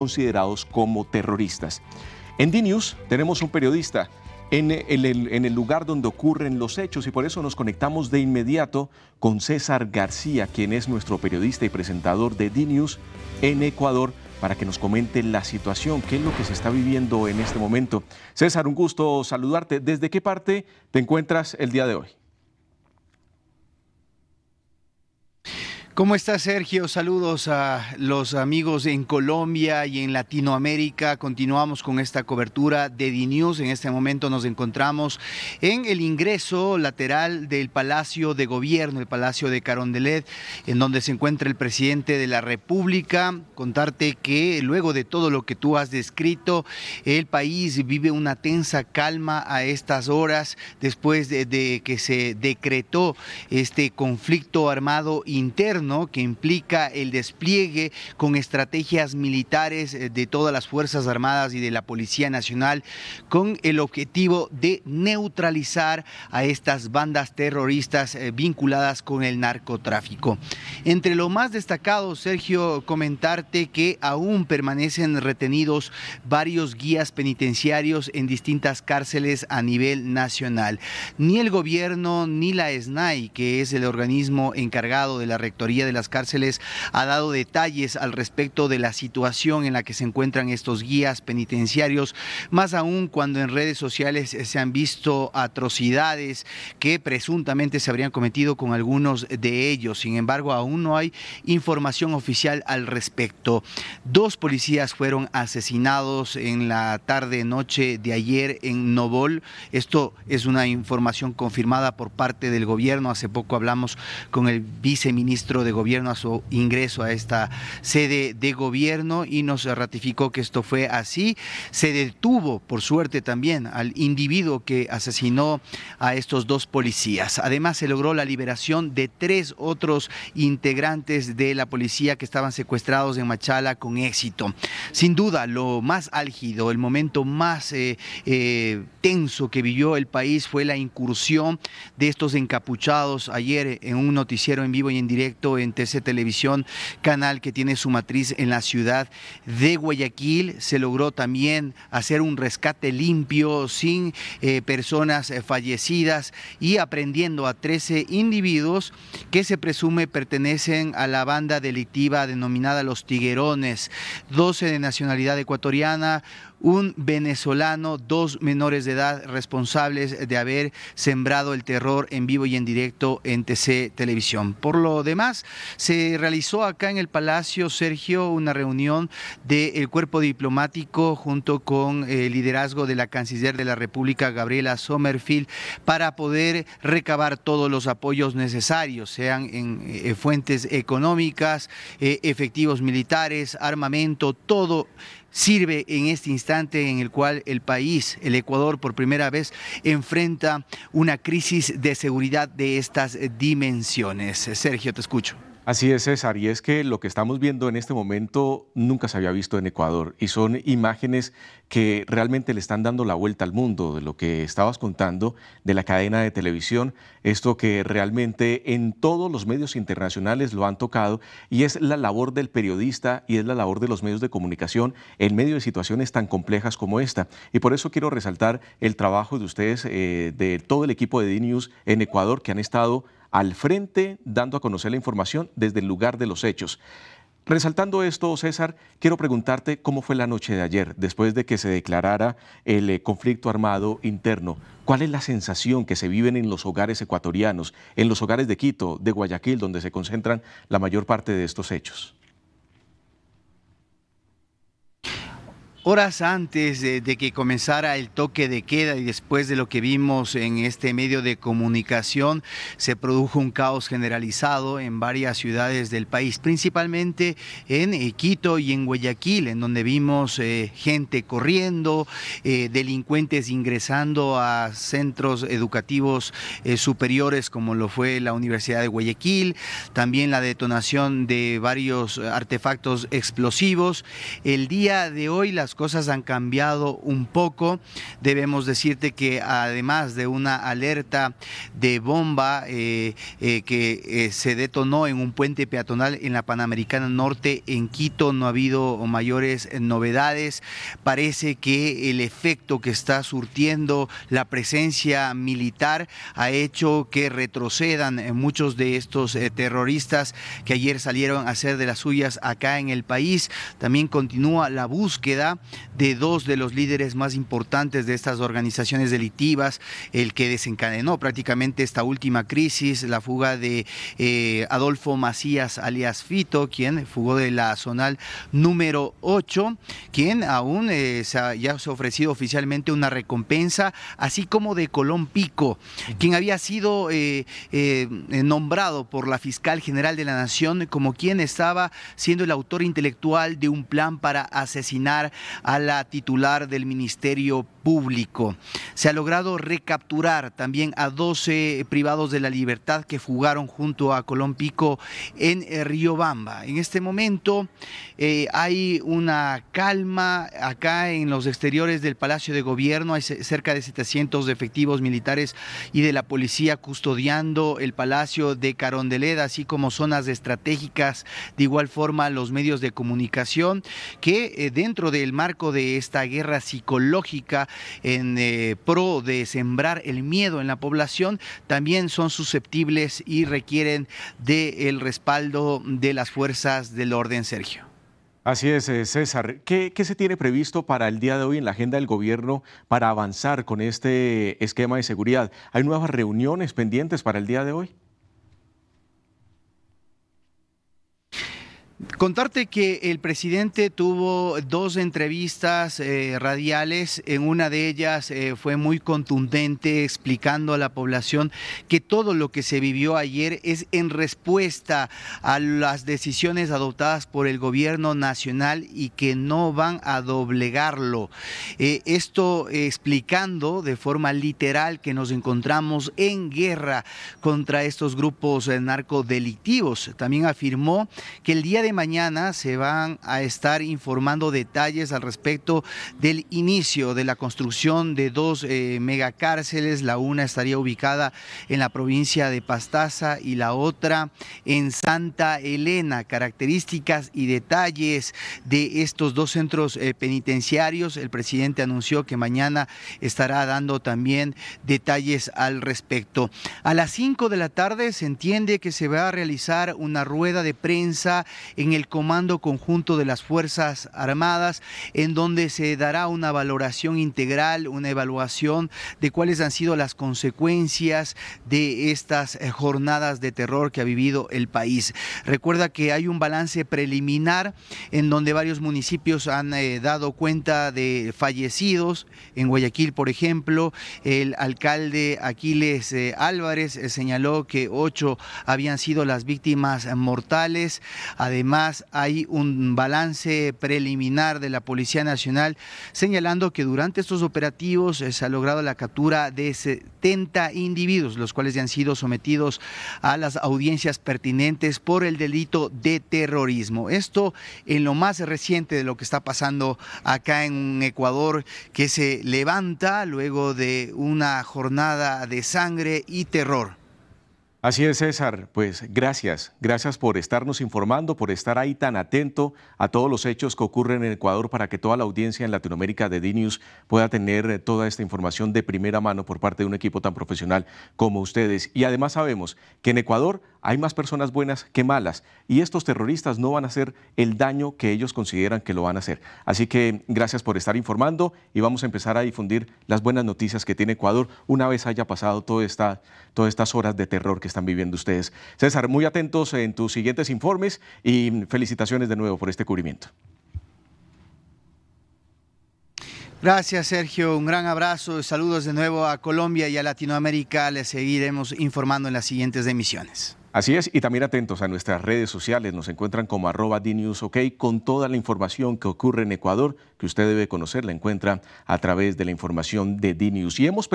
considerados como terroristas. En news tenemos un periodista en el, lugar donde ocurren los hechos y por eso nos conectamos de inmediato con César García, quien es nuestro periodista y presentador de news en Ecuador, para que nos comente la situación, qué es lo que se está viviendo en este momento. César, un gusto saludarte. ¿Desde qué parte te encuentras el día de hoy? ¿Cómo estás, Sergio? Saludos a los amigos en Colombia y en Latinoamérica. Continuamos con esta cobertura de News. En este momento nos encontramos en el ingreso lateral del Palacio de Gobierno, el Palacio de Carondelet, en donde se encuentra el presidente de la República. Contarte que luego de todo lo que tú has descrito, el país vive una tensa calma a estas horas después de que se decretó este conflicto armado interno que implica el despliegue con estrategias militares eh, de todas las Fuerzas Armadas y de la Policía Nacional con el objetivo de neutralizar a estas bandas terroristas eh, vinculadas con el narcotráfico. Entre lo más destacado, Sergio, comentarte que aún permanecen retenidos varios guías penitenciarios en distintas cárceles a nivel nacional. Ni el gobierno ni la SNAI, que es el organismo encargado de la Rectoría de las Cárceles ha dado detalles al respecto de la situación en la que se encuentran estos guías penitenciarios, más aún cuando en redes sociales se han visto atrocidades que presuntamente se habrían cometido con algunos de ellos. Sin embargo, aún no hay información oficial al respecto. Dos policías fueron asesinados en la tarde-noche de ayer en Novol. Esto es una información confirmada por parte del gobierno. Hace poco hablamos con el viceministro de de gobierno a su ingreso a esta sede de gobierno y nos ratificó que esto fue así. Se detuvo, por suerte también, al individuo que asesinó a estos dos policías. Además, se logró la liberación de tres otros integrantes de la policía que estaban secuestrados en Machala con éxito. Sin duda, lo más álgido, el momento más eh, eh, tenso que vivió el país fue la incursión de estos encapuchados ayer en un noticiero en vivo y en directo Televisión, canal que tiene su matriz en la ciudad de Guayaquil. Se logró también hacer un rescate limpio sin eh, personas eh, fallecidas y aprendiendo a 13 individuos que se presume pertenecen a la banda delictiva denominada Los Tiguerones, 12 de nacionalidad ecuatoriana, un venezolano, dos menores de edad responsables de haber sembrado el terror en vivo y en directo en TC Televisión. Por lo demás, se realizó acá en el Palacio Sergio una reunión del cuerpo diplomático junto con eh, el liderazgo de la canciller de la República, Gabriela Sommerfield, para poder recabar todos los apoyos necesarios, sean en eh, fuentes económicas, eh, efectivos militares, armamento, todo sirve en este instante en el cual el país, el Ecuador, por primera vez enfrenta una crisis de seguridad de estas dimensiones. Sergio, te escucho. Así es, César, y es que lo que estamos viendo en este momento nunca se había visto en Ecuador, y son imágenes que realmente le están dando la vuelta al mundo, de lo que estabas contando, de la cadena de televisión, esto que realmente en todos los medios internacionales lo han tocado, y es la labor del periodista y es la labor de los medios de comunicación en medio de situaciones tan complejas como esta. Y por eso quiero resaltar el trabajo de ustedes, eh, de todo el equipo de DNews en Ecuador, que han estado al frente dando a conocer la información desde el lugar de los hechos. Resaltando esto, César, quiero preguntarte cómo fue la noche de ayer, después de que se declarara el eh, conflicto armado interno. ¿Cuál es la sensación que se viven en los hogares ecuatorianos, en los hogares de Quito, de Guayaquil, donde se concentran la mayor parte de estos hechos? Horas antes de, que comenzara el toque de queda y después de lo que vimos en este medio de comunicación, se produjo un caos generalizado en varias ciudades del país, principalmente en eh, Quito y en Guayaquil, en donde vimos eh, gente corriendo, eh, delincuentes ingresando a centros educativos superiores como lo fue la Universidad de Guayaquil, también la detonación de varios artefactos explosivos. El día de hoy las cosas han cambiado un poco. Debemos decirte que además de una alerta de bomba eh, eh, que eh, se detonó en un puente peatonal en la Panamericana Norte en Quito, no ha habido mayores novedades. Parece que el efecto que está surtiendo la presencia militar ha hecho que retrocedan muchos de estos terroristas que ayer salieron a hacer de las suyas acá en el país. También continúa la búsqueda de dos de los líderes más importantes de estas organizaciones delitivas el que desencadenó prácticamente esta última crisis, la fuga de eh, Adolfo Macías alias Fito, quien fugó de la zonal número 8, quien aún eh, ya se ha ofrecido oficialmente una recompensa, así como de Colón Pico, quien había sido eh, nombrado por la fiscal general de la Nación como quien estaba siendo el autor intelectual de un plan para asesinar a la titular del Ministerio Público. Se ha logrado recapturar también a 12 privados de la libertad que fugaron junto a Colón Pico en eh, Riobamba. En este momento eh, hay una calma acá en los exteriores del Palacio de Gobierno. Hay cerca de 700 efectivos militares y de la policía custodiando el Palacio de Carondelet, así como zonas estratégicas, de igual forma los medios de comunicación que eh, dentro del marco de esta guerra psicológica en eh, pro de sembrar el miedo en la población, también son susceptibles y requieren del respaldo de las fuerzas del orden, Sergio. Así es, eh, César. ¿Qué, se tiene previsto para el día de hoy en la agenda del gobierno para avanzar con este esquema de seguridad? ¿Hay nuevas reuniones pendientes para el día de hoy? Contarte que el presidente tuvo dos entrevistas eh, radiales, en una de ellas eh, fue muy contundente explicando a la población que todo lo que se vivió ayer es en respuesta a las decisiones adoptadas por el gobierno nacional y que no van a doblegarlo. Eh, esto explicando de forma literal que nos encontramos en guerra contra estos grupos narcodelictivos. También afirmó que el día de mañana se van a estar informando detalles al respecto del inicio de la construcción de dos eh, megacárceles. La una estaría ubicada en la provincia de Pastaza y la otra en Santa Elena. Características y detalles de estos dos centros eh, penitenciarios. El presidente anunció que mañana estará dando también detalles al respecto. A las 5 de la tarde se entiende que se va a realizar una rueda de prensa en el Comando Conjunto de las Fuerzas Armadas, en donde se dará una valoración integral, una evaluación de cuáles han sido las consecuencias de estas eh, jornadas de terror que ha vivido el país. Recuerda que hay un balance preliminar en donde varios municipios han eh, dado cuenta de fallecidos. En Guayaquil, por ejemplo, el alcalde Aquiles eh, Álvarez señaló que ocho habían sido las víctimas mortales. Además, Además, hay un balance preliminar de la Policía Nacional señalando que durante estos operativos eh, se ha logrado la captura de 70 individuos, los cuales ya han sido sometidos a las audiencias pertinentes por el delito de terrorismo. Esto en lo más reciente de lo que está pasando acá en Ecuador, que se levanta luego de una jornada de sangre y terror. Así es, César. Pues gracias. Gracias por estarnos informando, por estar ahí tan atento a todos los hechos que ocurren en Ecuador para que toda la audiencia en Latinoamérica de DNews pueda tener eh, toda esta información de primera mano por parte de un equipo tan profesional como ustedes. Y además sabemos que en Ecuador hay más personas buenas que malas y estos terroristas no van a hacer el daño que ellos consideran que lo van a hacer. Así que gracias por estar informando y vamos a empezar a difundir las buenas noticias que tiene Ecuador una vez haya pasado toda esta, todas estas horas de terror que está están viviendo ustedes. César, muy atentos en tus siguientes informes y felicitaciones de nuevo por este cubrimiento. Gracias, Sergio. Un gran abrazo. Saludos de nuevo a Colombia y a Latinoamérica. Les seguiremos informando en las siguientes emisiones. Así es, y también atentos a nuestras redes sociales. Nos encuentran como arroba DNewsOK con toda la información que ocurre en Ecuador, que usted debe conocer, la encuentra a través de la información de DNews. Y hemos